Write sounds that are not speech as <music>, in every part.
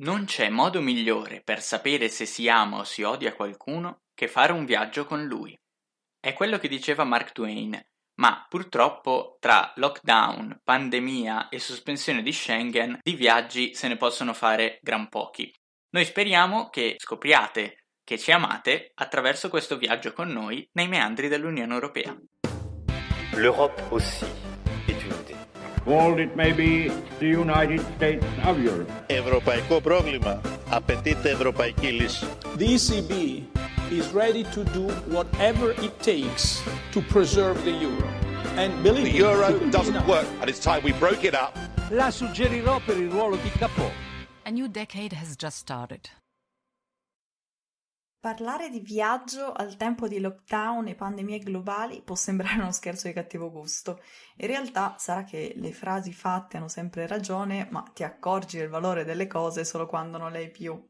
Non c'è modo migliore per sapere se si ama o si odia qualcuno che fare un viaggio con lui. È quello che diceva Mark Twain, ma purtroppo tra lockdown, pandemia e sospensione di Schengen di viaggi se ne possono fare gran pochi. Noi speriamo che scopriate che ci amate attraverso questo viaggio con noi nei meandri dell'Unione Europea. L'Europe aussi. called it may be the United States of Europe. Ευρωπαϊκό πρόβλημα απαιτείται ευρωπαϊκή λύση. The ECB is ready to do whatever it takes to preserve the euro. And believe the euro doesn't work, and it's time we broke it up. La suggerirò per il ruolo di capò. A new decade has just started. Parlare di viaggio al tempo di lockdown e pandemie globali può sembrare uno scherzo di cattivo gusto. In realtà sarà che le frasi fatte hanno sempre ragione, ma ti accorgi del valore delle cose solo quando non le hai più.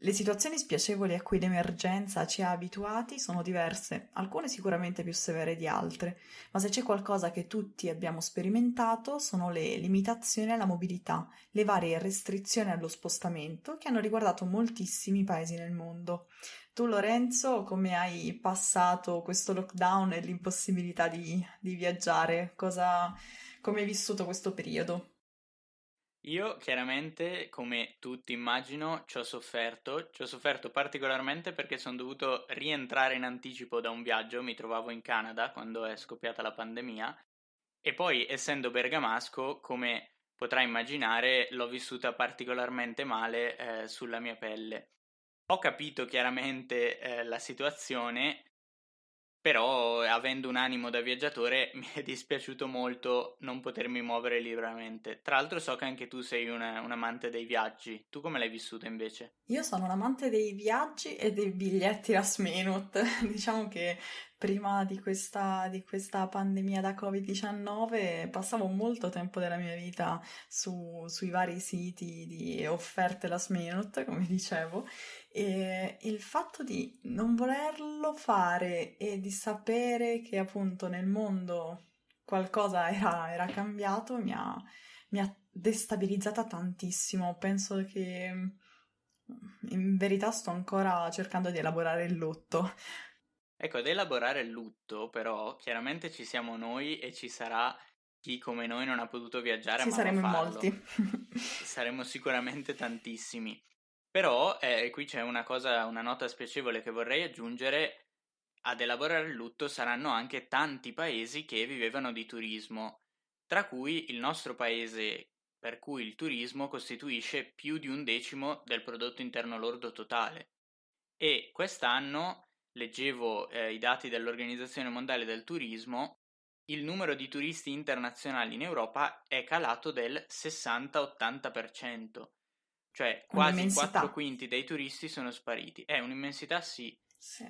Le situazioni spiacevoli a cui l'emergenza ci ha abituati sono diverse, alcune sicuramente più severe di altre, ma se c'è qualcosa che tutti abbiamo sperimentato sono le limitazioni alla mobilità, le varie restrizioni allo spostamento che hanno riguardato moltissimi paesi nel mondo. Tu Lorenzo, come hai passato questo lockdown e l'impossibilità di, di viaggiare? Cosa, come hai vissuto questo periodo? Io chiaramente, come tutti immagino, ci ho sofferto, ci ho sofferto particolarmente perché sono dovuto rientrare in anticipo da un viaggio, mi trovavo in Canada quando è scoppiata la pandemia e poi essendo bergamasco, come potrai immaginare, l'ho vissuta particolarmente male eh, sulla mia pelle. Ho capito chiaramente eh, la situazione però avendo un animo da viaggiatore <laughs> mi è dispiaciuto molto non potermi muovere liberamente. Tra l'altro so che anche tu sei una, un amante dei viaggi, tu come l'hai vissuta invece? Io sono un amante dei viaggi e dei biglietti last minute, <laughs> diciamo che prima di questa, di questa pandemia da Covid-19 passavo molto tempo della mia vita su, sui vari siti di offerte last minute, come <laughs> dicevo, e il fatto di non volerlo fare e di sapere che appunto nel mondo qualcosa era, era cambiato mi ha, mi ha destabilizzata tantissimo. Penso che mm, in verità sto ancora cercando di elaborare il lutto Ecco, ad elaborare il lutto, però, chiaramente ci siamo noi e ci sarà chi come noi non ha potuto viaggiare, ci ma saremo in molti. saremo sicuramente tantissimi. Però, eh, qui c'è una cosa, una nota spiacevole che vorrei aggiungere, ad elaborare il lutto saranno anche tanti paesi che vivevano di turismo, tra cui il nostro paese, per cui il turismo costituisce più di un decimo del prodotto interno lordo totale. E quest'anno leggevo eh, i dati dell'Organizzazione Mondiale del Turismo, il numero di turisti internazionali in Europa è calato del 60-80%, cioè quasi 4 quinti dei turisti sono spariti. È un'immensità sì, sì.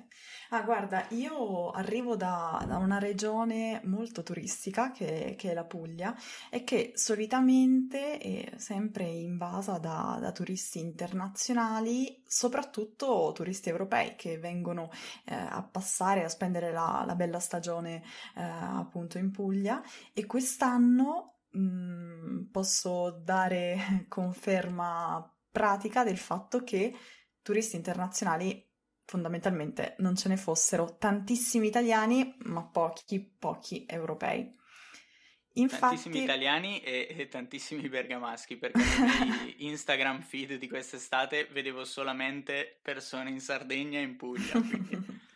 Ah, guarda, io arrivo da, da una regione molto turistica che, che è la Puglia e che solitamente è sempre invasa da, da turisti internazionali, soprattutto turisti europei che vengono eh, a passare, a spendere la, la bella stagione eh, appunto in Puglia e quest'anno mh, mm, posso dare <laughs> conferma pratica del fatto che turisti internazionali fondamentalmente non ce ne fossero tantissimi italiani, ma pochi, pochi europei. Infatti... Tantissimi italiani e, e tantissimi bergamaschi, perché negli <laughs> Instagram feed di quest'estate vedevo solamente persone in Sardegna e in Puglia. Quindi... <laughs>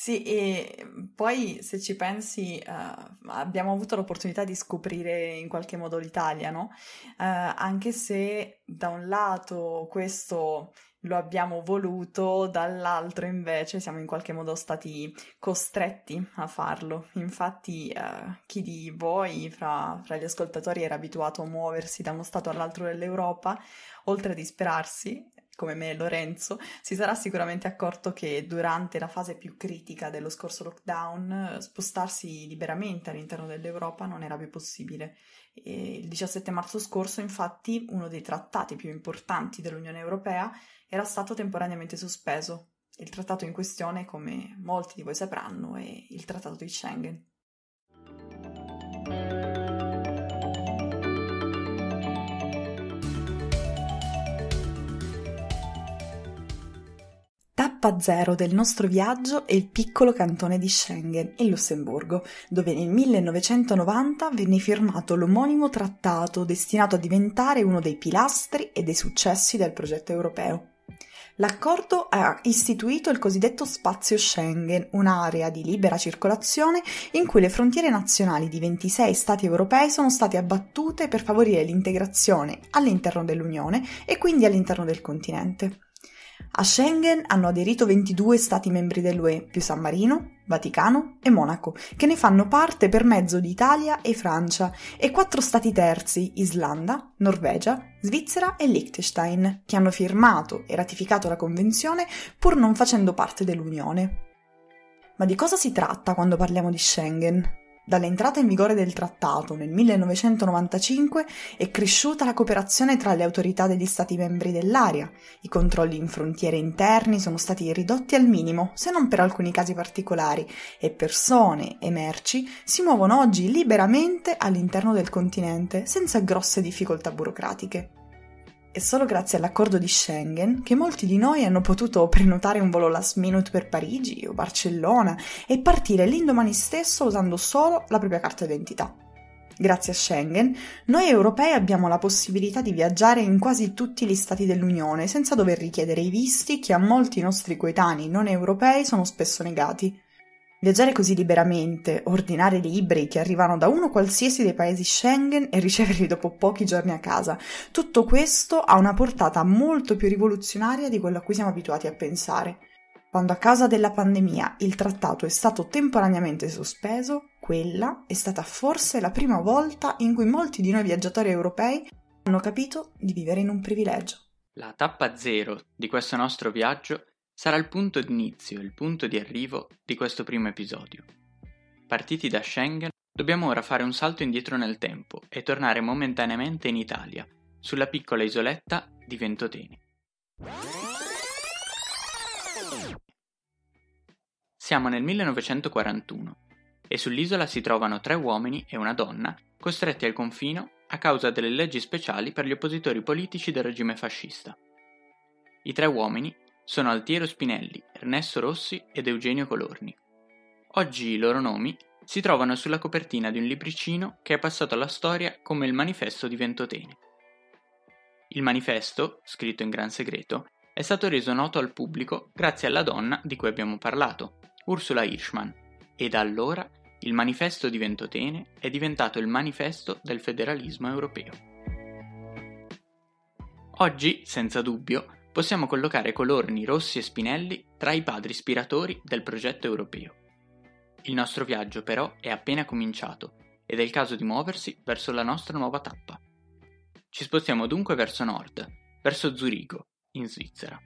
Sì, e poi se ci pensi, uh, abbiamo avuto l'opportunità di scoprire in qualche modo l'Italia, no? Uh, anche se da un lato questo lo abbiamo voluto, dall'altro invece siamo in qualche modo stati costretti a farlo. Infatti eh, chi di voi fra, fra, gli ascoltatori era abituato a muoversi da uno stato all'altro dell'Europa, oltre a disperarsi, come me Lorenzo, si sarà sicuramente accorto che durante la fase più critica dello scorso lockdown eh, spostarsi liberamente all'interno dell'Europa non era più possibile. E il 17 marzo scorso, infatti, uno dei trattati più importanti dell'Unione Europea era stato temporaneamente sospeso. Il trattato in questione, come molti di voi sapranno, è il Trattato di Schengen. K0 del nostro viaggio è il piccolo cantone di Schengen, in Lussemburgo, dove nel 1990 venne firmato l'omonimo trattato destinato a diventare uno dei pilastri e dei successi del progetto europeo. L'accordo ha istituito il cosiddetto spazio Schengen, un'area di libera circolazione in cui le frontiere nazionali di 26 Stati europei sono state abbattute per favorire l'integrazione all'interno dell'Unione e quindi all'interno del continente. A Schengen hanno aderito 22 Stati membri dell'UE, più San Marino, Vaticano e Monaco, che ne fanno parte per mezzo di Italia e Francia, e quattro Stati terzi, Islanda, Norvegia, Svizzera e Liechtenstein, che hanno firmato e ratificato la Convenzione pur non facendo parte dell'Unione. Ma di cosa si tratta quando parliamo di Schengen? Dall'entrata in vigore del trattato nel 1995 è cresciuta la cooperazione tra le autorità degli Stati membri dell'area, i controlli in frontiere interni sono stati ridotti al minimo, se non per alcuni casi particolari, e persone e merci si muovono oggi liberamente all'interno del continente senza grosse difficoltà burocratiche. È solo grazie all'accordo di Schengen che molti di noi hanno potuto prenotare un volo last minute per Parigi o Barcellona e partire l'indomani stesso usando solo la propria carta d'identità. Grazie a Schengen, noi europei abbiamo la possibilità di viaggiare in quasi tutti gli stati dell'Unione senza dover richiedere i visti che a molti nostri coetanei non europei sono spesso negati. Viaggiare così liberamente, ordinare libri che arrivano da uno qualsiasi dei paesi Schengen e <laughs> riceverli dopo pochi giorni a casa, tutto questo ha una portata molto più rivoluzionaria di quello a cui siamo abituati a pensare. Quando a causa della pandemia il trattato è stato temporaneamente sospeso, quella è stata forse la prima volta in cui molti di noi viaggiatori europei hanno capito di vivere in un privilegio. La tappa zero di questo nostro viaggio sarà il punto di inizio il punto di arrivo di questo primo episodio. Partiti da Schengen, dobbiamo ora fare un salto indietro nel tempo e tornare momentaneamente in Italia, sulla piccola isoletta di Ventotene. Siamo nel 1941 e sull'isola si trovano tre uomini e una donna costretti al confino a causa delle leggi speciali per gli oppositori politici del regime fascista. I tre uomini sono Altiero Spinelli, Ernesto Rossi ed Eugenio Colorni. Oggi i loro nomi si trovano sulla copertina di un libricino che è passato alla storia come il Manifesto di Ventotene. Il manifesto, scritto in gran segreto, è stato reso noto al pubblico grazie alla donna di cui abbiamo parlato, Ursula Hirschman, e da allora il manifesto di Ventotene è diventato il manifesto del federalismo europeo. Oggi, senza dubbio, possiamo collocare Colorni, Rossi e Spinelli tra i padri ispiratori del progetto europeo. Il nostro viaggio però è appena cominciato ed è il caso di muoversi verso la nostra nuova tappa. Ci spostiamo dunque verso nord, verso Zurigo, in Svizzera.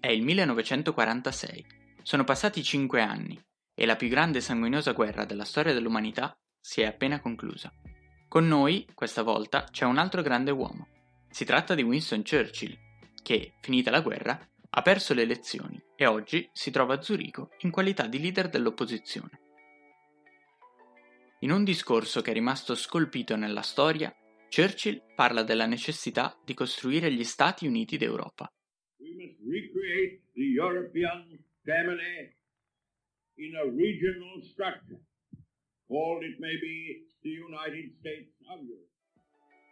È il 1946, sono passati cinque anni e la più grande e sanguinosa guerra della storia dell'umanità si è appena conclusa. Con noi, questa volta, c'è un altro grande uomo. Si tratta di Winston Churchill, che, finita la guerra, ha perso le elezioni e oggi si trova a Zurigo in qualità di leader dell'opposizione. In un discorso che è rimasto scolpito nella storia, Churchill parla della necessità di costruire gli Stati Uniti d'Europa.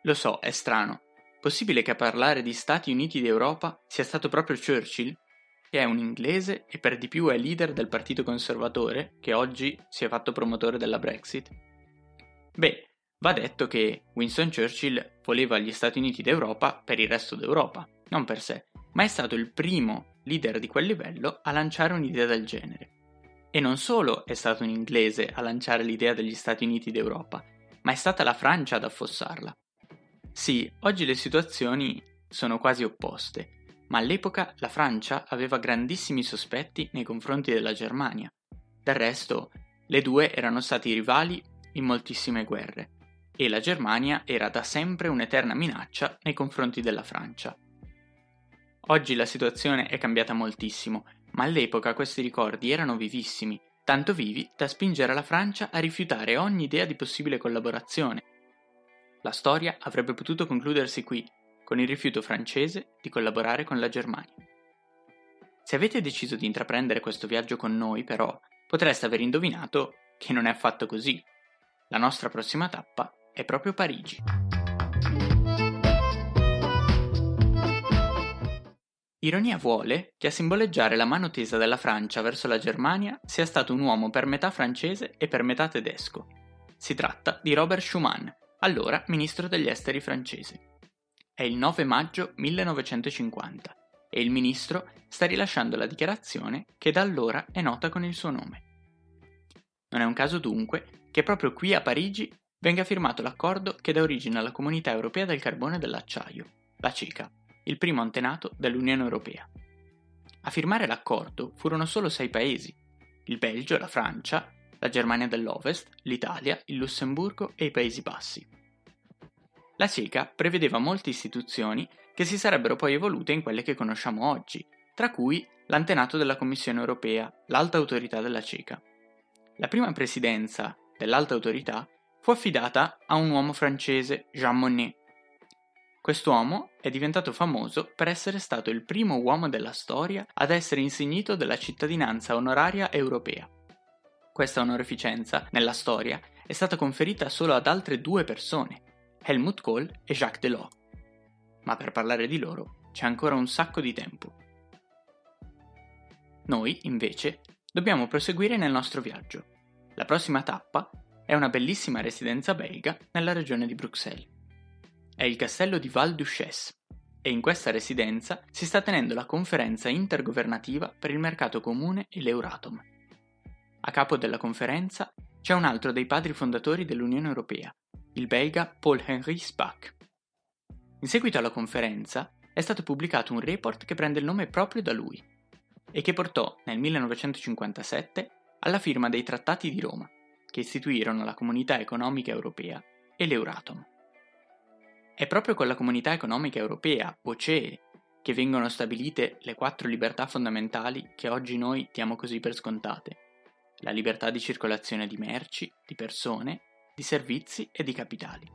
Lo so, è strano, Possibile che a parlare di Stati Uniti d'Europa sia stato proprio Churchill, che è un inglese e per di più è leader del Partito Conservatore, che oggi si è fatto promotore della Brexit? Beh, va detto che Winston Churchill voleva gli Stati Uniti d'Europa per il resto d'Europa, non per sé, ma è stato il primo leader di quel livello a lanciare un'idea del genere. E non solo è stato un inglese a lanciare l'idea degli Stati Uniti d'Europa, ma è stata la Francia ad affossarla, sì, oggi le situazioni sono quasi opposte, ma all'epoca la Francia aveva grandissimi sospetti nei confronti della Germania. Del resto, le due erano stati rivali in moltissime guerre, e la Germania era da sempre un'eterna minaccia nei confronti della Francia. Oggi la situazione è cambiata moltissimo, ma all'epoca questi ricordi erano vivissimi, tanto vivi da spingere la Francia a rifiutare ogni idea di possibile collaborazione la storia avrebbe potuto concludersi qui, con il rifiuto francese di collaborare con la Germania. Se avete deciso di intraprendere questo viaggio con noi, però, potreste aver indovinato che non è affatto così. La nostra prossima tappa è proprio Parigi. Ironia vuole che a simboleggiare la mano tesa della Francia verso la Germania sia stato un uomo per metà francese e per metà tedesco. Si tratta di Robert Schumann, allora ministro degli esteri francese. È il 9 maggio 1950 e il ministro sta rilasciando la dichiarazione che da allora è nota con il suo nome. Non è un caso dunque che proprio qui a Parigi venga firmato l'accordo che dà origine alla Comunità Europea del Carbone e dell'Acciaio, la CECA, il primo antenato dell'Unione Europea. A firmare l'accordo furono solo sei paesi, il Belgio, la Francia, la Germania dell'Ovest, l'Italia, il Lussemburgo e i Paesi Bassi. La CECA prevedeva molte istituzioni che si sarebbero poi evolute in quelle che conosciamo oggi, tra cui l'antenato della Commissione europea, l'alta autorità della CECA. La prima presidenza dell'alta autorità fu affidata a un uomo francese, Jean Monnet. Quest'uomo è diventato famoso per essere stato il primo uomo della storia ad essere insignito della cittadinanza onoraria europea. Questa onorificenza, nella storia, è stata conferita solo ad altre due persone, Helmut Kohl e Jacques Delors. Ma per parlare di loro c'è ancora un sacco di tempo. Noi, invece, dobbiamo proseguire nel nostro viaggio. La prossima tappa è una bellissima residenza belga nella regione di Bruxelles. È il castello di Val Duchesse e in questa residenza si sta tenendo la conferenza intergovernativa per il mercato comune e l'Euratom. A capo della conferenza c'è un altro dei padri fondatori dell'Unione Europea, il belga Paul-Henri Spack. In seguito alla conferenza è stato pubblicato un report che prende il nome proprio da lui e che portò nel 1957 alla firma dei Trattati di Roma, che istituirono la Comunità Economica Europea e l'Euratom. È proprio con la Comunità Economica Europea, o CEE, che vengono stabilite le quattro libertà fondamentali che oggi noi diamo così per scontate, la libertà di circolazione di merci, di persone, di servizi e di capitali.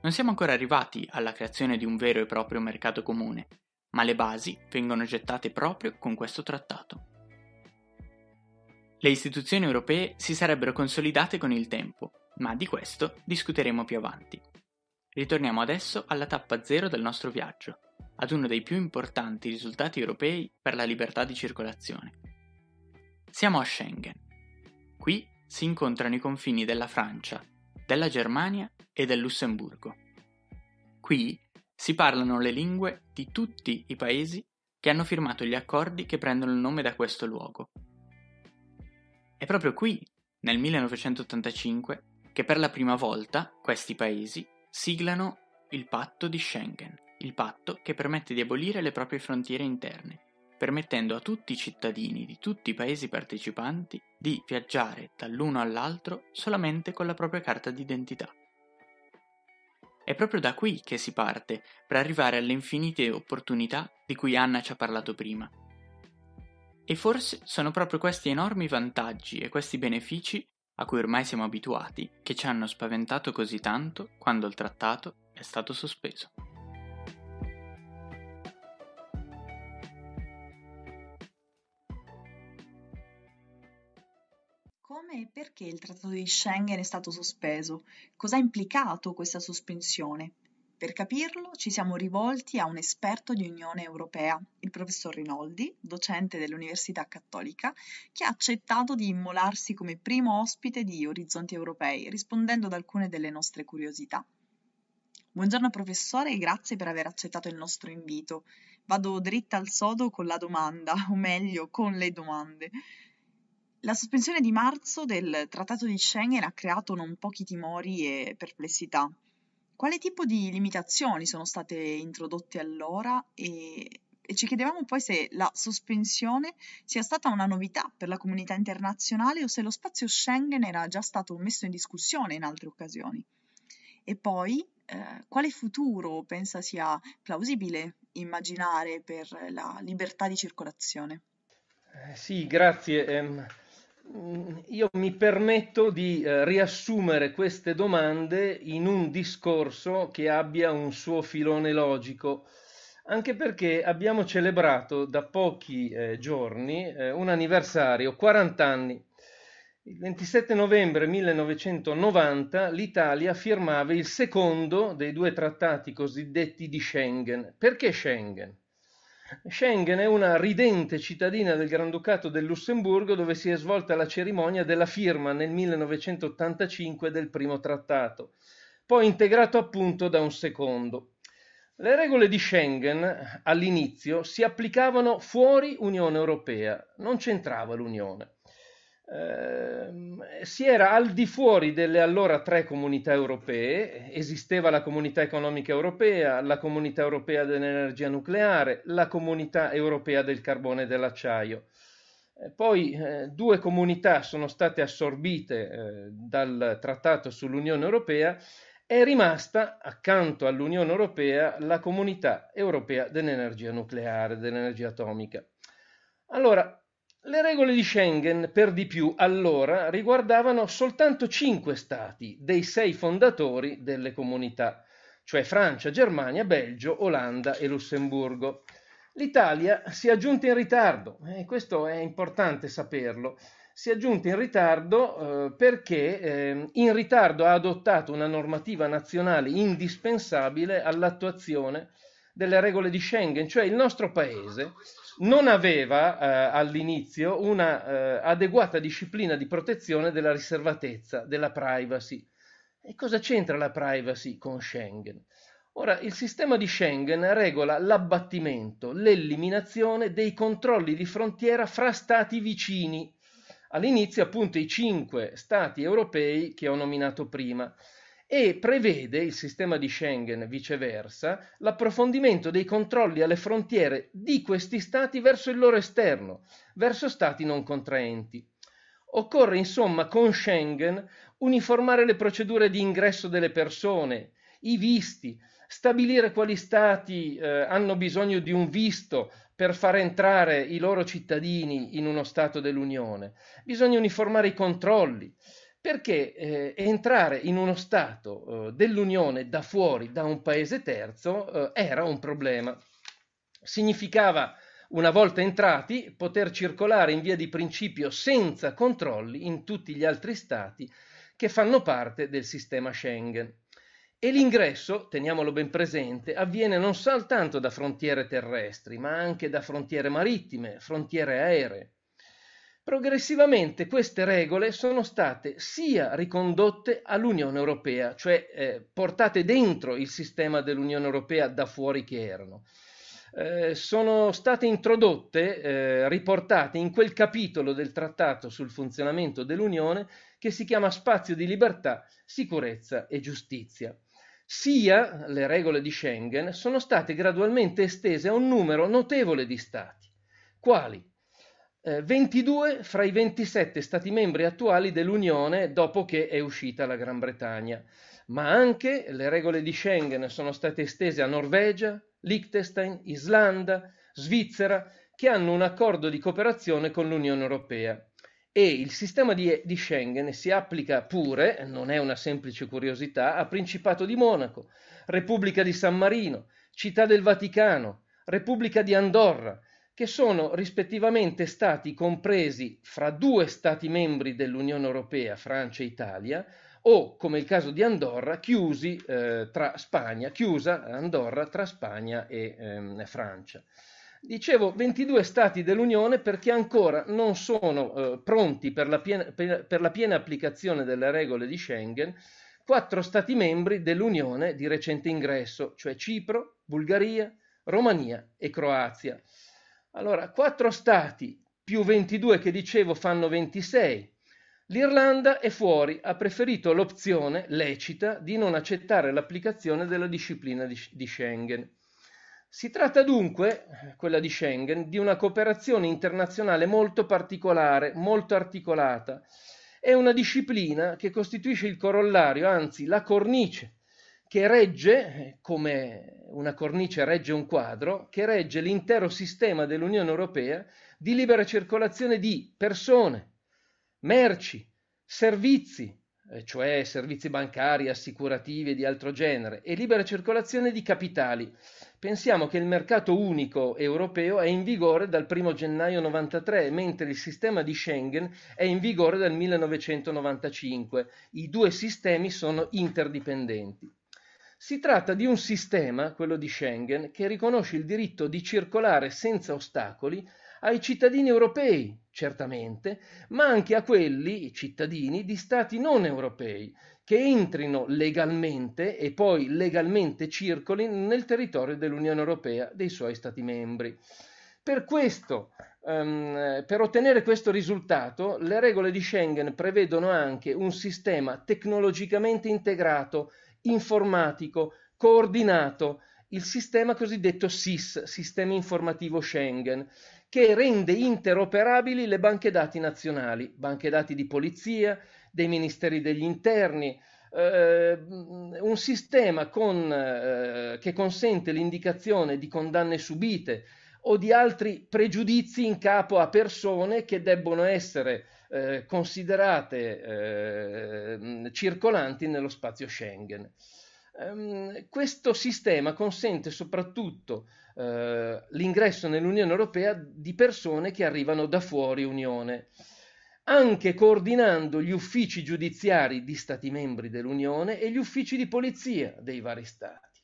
Non siamo ancora arrivati alla creazione di un vero e proprio mercato comune, ma le basi vengono gettate proprio con questo trattato. Le istituzioni europee si sarebbero consolidate con il tempo, ma di questo discuteremo più avanti. Ritorniamo adesso alla tappa zero del nostro viaggio, ad uno dei più importanti risultati europei per la libertà di circolazione, siamo a Schengen. Qui si incontrano i confini della Francia, della Germania e del Lussemburgo. Qui si parlano le lingue di tutti i paesi che hanno firmato gli accordi che prendono il nome da questo luogo. È proprio qui, nel 1985, che per la prima volta questi paesi siglano il patto di Schengen, il patto che permette di abolire le proprie frontiere interne permettendo a tutti i cittadini di tutti i paesi partecipanti di viaggiare dall'uno all'altro solamente con la propria carta d'identità. È proprio da qui che si parte per arrivare alle infinite opportunità di cui Anna ci ha parlato prima. E forse sono proprio questi enormi vantaggi e questi benefici a cui ormai siamo abituati che ci hanno spaventato così tanto quando il trattato è stato sospeso. e perché il Trattato di Schengen è stato sospeso, cosa ha implicato questa sospensione. Per capirlo ci siamo rivolti a un esperto di Unione Europea, il professor Rinaldi, docente dell'Università Cattolica, che ha accettato di immolarsi come primo ospite di Orizzonti Europei, rispondendo ad alcune delle nostre curiosità. Buongiorno professore e grazie per aver accettato il nostro invito. Vado dritta al sodo con la domanda, o meglio con le domande. La sospensione di marzo del Trattato di Schengen ha creato non pochi timori e perplessità. Quale tipo di limitazioni sono state introdotte allora e, e ci chiedevamo poi se la sospensione sia stata una novità per la comunità internazionale o se lo spazio Schengen era già stato messo in discussione in altre occasioni. E poi, eh, quale futuro pensa sia plausibile immaginare per la libertà di circolazione? Eh, sì, grazie. Um Mm, io mi permetto di eh, riassumere queste domande in un discorso che abbia un suo filone logico, anche perché abbiamo celebrato da pochi eh, giorni eh, un anniversario, 40 anni. Il 27 novembre 1990 l'Italia firmava il secondo dei due trattati cosiddetti di Schengen. Perché Schengen? Schengen è una ridente cittadina del Granducato del Lussemburgo dove si è svolta la cerimonia della firma nel 1985 del primo trattato, poi integrato appunto da un secondo. Le regole di Schengen all'inizio si applicavano fuori Unione Europea, non c'entrava l'Unione. Ehm, si era al di fuori delle allora tre comunità europee, esisteva la comunità economica europea, la comunità europea dell'energia nucleare, la comunità europea del carbone e dell'acciaio. Eh, poi eh, due comunità sono state assorbite eh, dal trattato sull'Unione Europea, è rimasta accanto all'Unione Europea la comunità europea dell'energia nucleare, dell'energia atomica. Allora, le regole di Schengen, per di più, allora riguardavano soltanto cinque stati dei sei fondatori delle comunità, cioè Francia, Germania, Belgio, Olanda e Lussemburgo. L'Italia si è giunta in ritardo, e eh, questo è importante saperlo. Si è giunta in ritardo eh, perché eh, in ritardo ha adottato una normativa nazionale indispensabile all'attuazione delle regole di Schengen, cioè il nostro paese non aveva eh, all'inizio una eh, adeguata disciplina di protezione della riservatezza, della privacy. E cosa c'entra la privacy con Schengen? Ora, il sistema di Schengen regola l'abbattimento, l'eliminazione dei controlli di frontiera fra stati vicini. All'inizio, appunto, i cinque stati europei che ho nominato prima e prevede il sistema di Schengen, viceversa, l'approfondimento dei controlli alle frontiere di questi stati verso il loro esterno, verso stati non contraenti. Occorre insomma con Schengen uniformare le procedure di ingresso delle persone, i visti, stabilire quali stati eh, hanno bisogno di un visto per far entrare i loro cittadini in uno Stato dell'Unione. Bisogna uniformare i controlli perché eh, entrare in uno Stato eh, dell'Unione da fuori, da un paese terzo, eh, era un problema. Significava, una volta entrati, poter circolare in via di principio senza controlli in tutti gli altri Stati che fanno parte del sistema Schengen. E l'ingresso, teniamolo ben presente, avviene non soltanto da frontiere terrestri, ma anche da frontiere marittime, frontiere aeree. Progressivamente queste regole sono state sia ricondotte all'Unione Europea, cioè eh, portate dentro il sistema dell'Unione Europea da fuori che erano, eh, sono state introdotte, eh, riportate in quel capitolo del trattato sul funzionamento dell'Unione che si chiama spazio di libertà, sicurezza e giustizia sia le regole di Schengen sono state gradualmente estese a un numero notevole di stati, quali eh, 22 fra i 27 Stati membri attuali dell'Unione dopo che è uscita la Gran Bretagna. Ma anche le regole di Schengen sono state estese a Norvegia, Liechtenstein, Islanda, Svizzera, che hanno un accordo di cooperazione con l'Unione Europea. E il sistema di, di, Schengen si applica pure, non è una semplice curiosità, a Principato di Monaco, Repubblica di San Marino, Città del Vaticano, Repubblica di Andorra, che sono rispettivamente stati compresi fra due Stati membri dell'Unione Europea, Francia e Italia, o, come il caso di Andorra, chiusi, eh, tra Spagna, chiusa Andorra tra Spagna e ehm, Francia. Dicevo 22 Stati dell'Unione perché ancora non sono eh, pronti per la, piena, per, la piena applicazione delle regole di Schengen quattro Stati membri dell'Unione di recente ingresso, cioè Cipro, Bulgaria, Romania e Croazia. Allora, quattro stati più 22 che dicevo fanno 26. L'Irlanda è fuori, ha preferito l'opzione lecita di non accettare l'applicazione della disciplina di, Schengen. Si tratta dunque, quella di Schengen, di una cooperazione internazionale molto particolare, molto articolata. È una disciplina che costituisce il corollario, anzi la cornice, che regge, come una cornice regge un quadro che regge l'intero sistema dell'Unione Europea di libera circolazione di persone, merci, servizi, eh, cioè servizi bancari, assicurativi e di altro genere, e libera circolazione di capitali. Pensiamo che il mercato unico europeo è in vigore dal 1 gennaio 1993, mentre il sistema di Schengen è in vigore dal 1995. I due sistemi sono interdipendenti. Si tratta di un sistema, quello di Schengen, che riconosce il diritto di circolare senza ostacoli ai cittadini europei, certamente, ma anche a quelli, i cittadini, di stati non europei, che entrino legalmente e poi legalmente circolino nel territorio dell'Unione Europea dei suoi Stati membri. Per, questo, um, per ottenere questo risultato, le regole di Schengen prevedono anche un sistema tecnologicamente integrato informatico coordinato, il sistema cosiddetto SIS, Sistema Informativo Schengen, che rende interoperabili le banche dati nazionali, banche dati di polizia, dei ministeri degli interni, eh, un sistema con, eh, che consente l'indicazione di condanne subite o di altri pregiudizi in capo a persone che debbono essere eh, considerate eh, circolanti nello spazio Schengen. Um, questo sistema consente soprattutto uh, l'ingresso nell'Unione Europea di persone che arrivano da fuori Unione, anche coordinando gli uffici giudiziari di Stati membri dell'Unione e gli uffici di polizia dei vari Stati.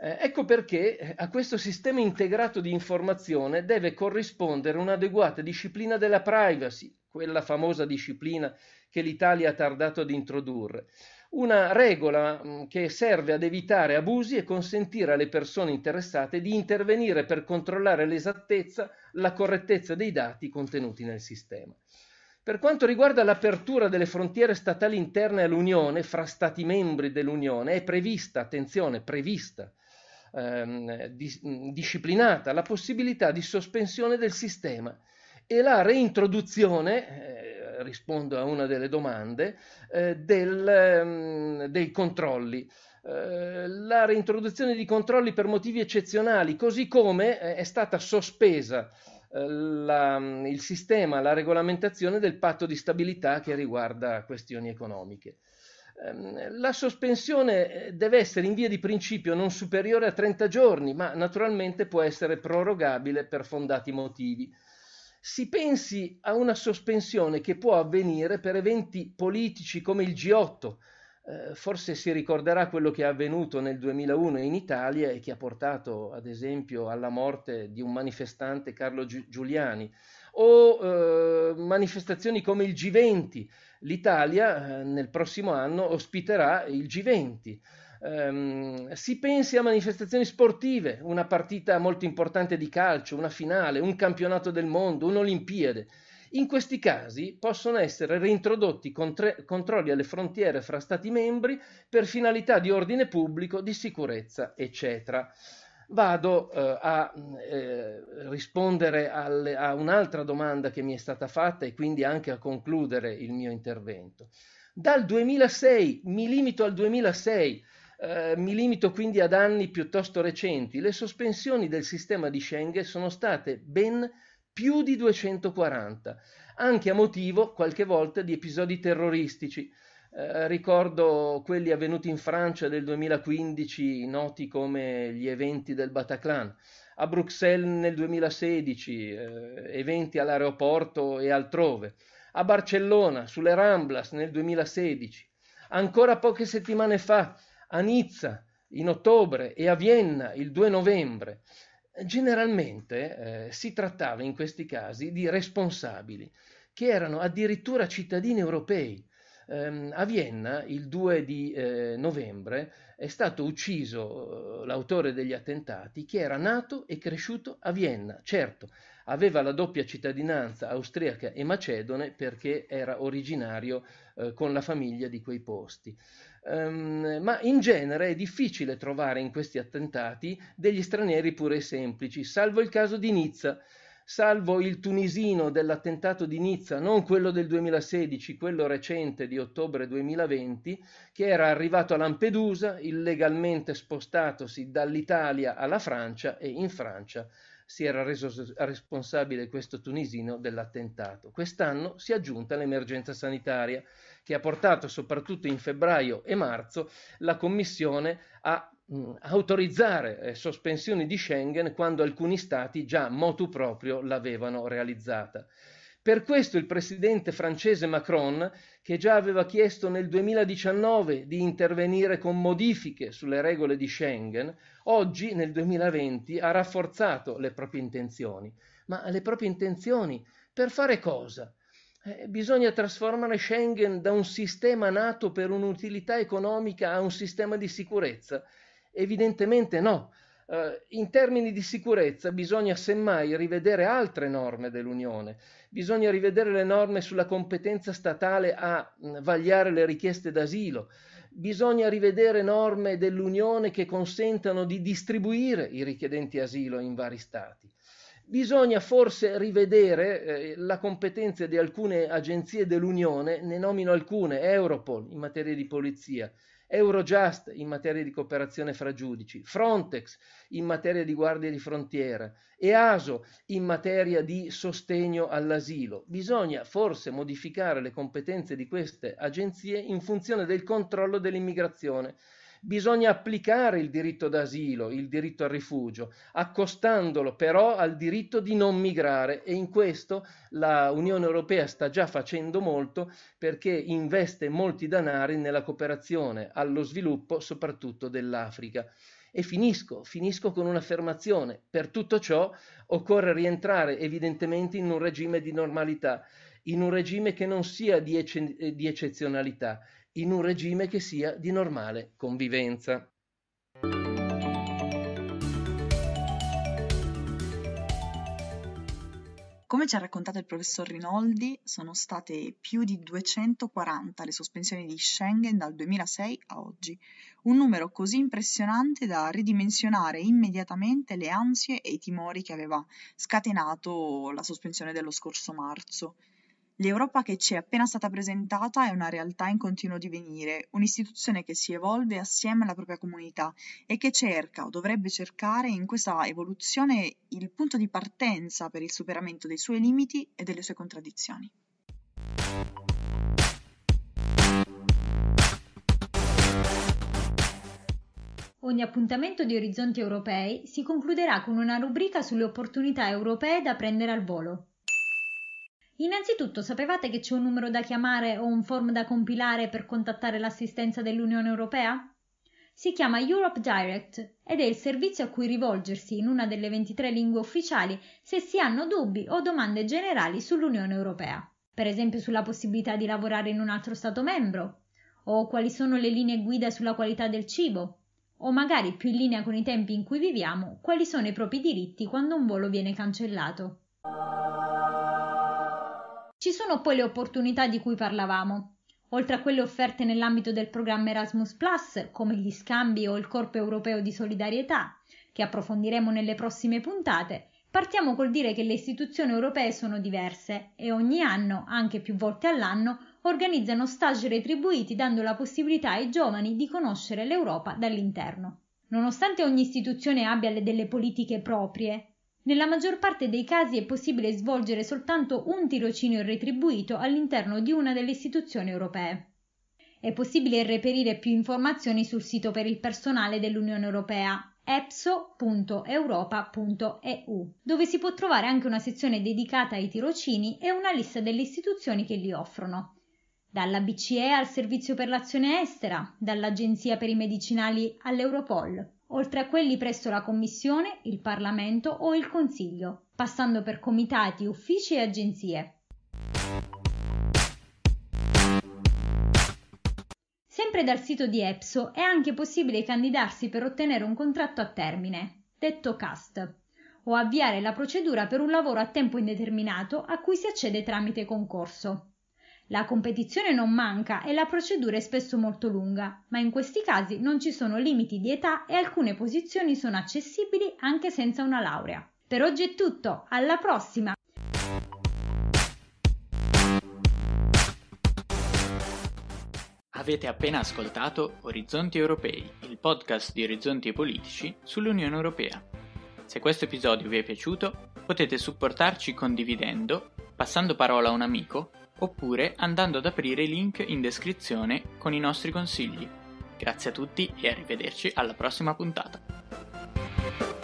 Eh, ecco perché eh, a questo sistema integrato di informazione deve corrispondere un'adeguata disciplina della privacy, quella famosa disciplina che l'Italia ha tardato ad introdurre. Una regola mm, che serve ad evitare abusi e consentire alle persone interessate di intervenire per controllare l'esattezza, la correttezza dei dati contenuti nel sistema. Per quanto riguarda l'apertura delle frontiere statali interne all'Unione, fra Stati membri dell'Unione, è prevista, attenzione, prevista, ehm, dis- mm, disciplinata la possibilità di sospensione del sistema e la reintroduzione, eh, rispondo a una delle domande, eh, del, um, dei controlli. Eh, la reintroduzione di controlli per motivi eccezionali, così come eh, è stata sospesa eh, la, mm, il sistema, la regolamentazione del patto di stabilità che riguarda questioni economiche. Ehm, la sospensione eh, deve essere in via di principio non superiore a 30 giorni, ma naturalmente può essere prorogabile per fondati motivi si pensi a una sospensione che può avvenire per eventi politici come il G8. Eh, forse si ricorderà quello che è avvenuto nel 2001 in Italia e che ha portato ad esempio alla morte di un manifestante Carlo Giuliani o eh, manifestazioni come il G20. L'Italia eh, nel prossimo anno ospiterà il G20 ehm, si pensi a manifestazioni sportive, una partita molto importante di calcio, una finale, un campionato del mondo, un'Olimpiade. In questi casi possono essere reintrodotti contre- controlli alle frontiere fra Stati membri per finalità di ordine pubblico, di sicurezza, eccetera. Vado eh, a eh, rispondere alle, a un'altra domanda che mi è stata fatta e quindi anche a concludere il mio intervento. Dal 2006, mi limito al 2006, eh, mi limito quindi ad anni piuttosto recenti. Le sospensioni del sistema di Schengen sono state ben più di 240, anche a motivo qualche volta di episodi terroristici. Eh, ricordo quelli avvenuti in Francia del 2015, noti come gli eventi del Bataclan, a Bruxelles nel 2016, eh, eventi all'aeroporto e altrove, a Barcellona, sulle Ramblas nel 2016, ancora poche settimane fa a Nizza in ottobre e a Vienna il 2 novembre. Generalmente eh, si trattava in questi casi di responsabili che erano addirittura cittadini europei. Ehm, a Vienna il 2 di eh, novembre è stato ucciso eh, l'autore degli attentati che era nato e cresciuto a Vienna. Certo, aveva la doppia cittadinanza austriaca e macedone perché era originario eh, con la famiglia di quei posti. Um, ma in genere è difficile trovare in questi attentati degli stranieri pure e semplici, salvo il caso di Nizza, salvo il tunisino dell'attentato di Nizza, non quello del 2016, quello recente di ottobre 2020, che era arrivato a Lampedusa, illegalmente spostatosi dall'Italia alla Francia e in Francia si era reso responsabile questo tunisino dell'attentato. Quest'anno si è aggiunta l'emergenza sanitaria che ha portato soprattutto in febbraio e marzo la Commissione a mh, mm, autorizzare eh, sospensioni di Schengen quando alcuni stati già motu proprio l'avevano realizzata. Per questo il presidente francese Macron, che già aveva chiesto nel 2019 di intervenire con modifiche sulle regole di Schengen, oggi nel 2020 ha rafforzato le proprie intenzioni. Ma le proprie intenzioni per fare cosa? Eh, bisogna trasformare Schengen da un sistema nato per un'utilità economica a un sistema di sicurezza? Evidentemente no eh, in termini di sicurezza bisogna semmai rivedere altre norme dell'Unione, bisogna rivedere le norme sulla competenza statale a mh, mm, vagliare le richieste d'asilo, bisogna rivedere norme dell'Unione che consentano di distribuire i richiedenti asilo in vari stati. Bisogna forse rivedere eh, la competenza di alcune agenzie dell'Unione, ne nomino alcune, Europol in materia di polizia, Eurojust in materia di cooperazione fra giudici, Frontex in materia di guardie di frontiera, EASO in materia di sostegno all'asilo. Bisogna forse modificare le competenze di queste agenzie in funzione del controllo dell'immigrazione Bisogna applicare il diritto d'asilo, il diritto al rifugio, accostandolo però al diritto di non migrare e in questo la Unione Europea sta già facendo molto perché investe molti danari nella cooperazione allo sviluppo soprattutto dell'Africa. E finisco, finisco con un'affermazione. Per tutto ciò occorre rientrare evidentemente in un regime di normalità, in un regime che non sia di, ecce- di eccezionalità, in un regime che sia di normale convivenza. Come ci ha raccontato il professor Rinaldi, sono state più di 240 le sospensioni di Schengen dal 2006 a oggi, un numero così impressionante da ridimensionare immediatamente le ansie e i timori che aveva scatenato la sospensione dello scorso marzo. L'Europa che ci è appena stata presentata è una realtà in continuo divenire, un'istituzione che si evolve assieme alla propria comunità e che cerca o dovrebbe cercare in questa evoluzione il punto di partenza per il superamento dei suoi limiti e delle sue contraddizioni. Ogni appuntamento di Orizzonti Europei si concluderà con una rubrica sulle opportunità europee da prendere al volo. Innanzitutto sapevate che c'è un numero da chiamare o un form da compilare per contattare l'assistenza dell'Unione Europea? Si chiama Europe Direct ed è il servizio a cui rivolgersi in una delle 23 lingue ufficiali se si hanno dubbi o domande generali sull'Unione Europea, per esempio sulla possibilità di lavorare in un altro Stato membro, o quali sono le linee guida sulla qualità del cibo, o magari più in linea con i tempi in cui viviamo, quali sono i propri diritti quando un volo viene cancellato. Ci sono poi le opportunità di cui parlavamo. Oltre a quelle offerte nell'ambito del programma Erasmus Plus, come gli scambi o il Corpo europeo di solidarietà, che approfondiremo nelle prossime puntate, partiamo col dire che le istituzioni europee sono diverse e ogni anno, anche più volte all'anno, organizzano stage retribuiti dando la possibilità ai giovani di conoscere l'Europa dall'interno. Nonostante ogni istituzione abbia delle politiche proprie, nella maggior parte dei casi è possibile svolgere soltanto un tirocinio retribuito all'interno di una delle istituzioni europee. È possibile reperire più informazioni sul sito per il personale dell'Unione Europea epso.europa.eu, dove si può trovare anche una sezione dedicata ai tirocini e una lista delle istituzioni che li offrono. Dalla BCE al Servizio per l'azione estera, dall'Agenzia per i medicinali all'Europol oltre a quelli presso la Commissione, il Parlamento o il Consiglio, passando per comitati, uffici e agenzie. Sempre dal sito di EPSO è anche possibile candidarsi per ottenere un contratto a termine, detto CAST, o avviare la procedura per un lavoro a tempo indeterminato a cui si accede tramite concorso. La competizione non manca e la procedura è spesso molto lunga, ma in questi casi non ci sono limiti di età e alcune posizioni sono accessibili anche senza una laurea. Per oggi è tutto, alla prossima! Avete appena ascoltato Orizzonti Europei, il podcast di orizzonti politici sull'Unione Europea. Se questo episodio vi è piaciuto, potete supportarci condividendo, passando parola a un amico oppure andando ad aprire i link in descrizione con i nostri consigli. Grazie a tutti e arrivederci alla prossima puntata.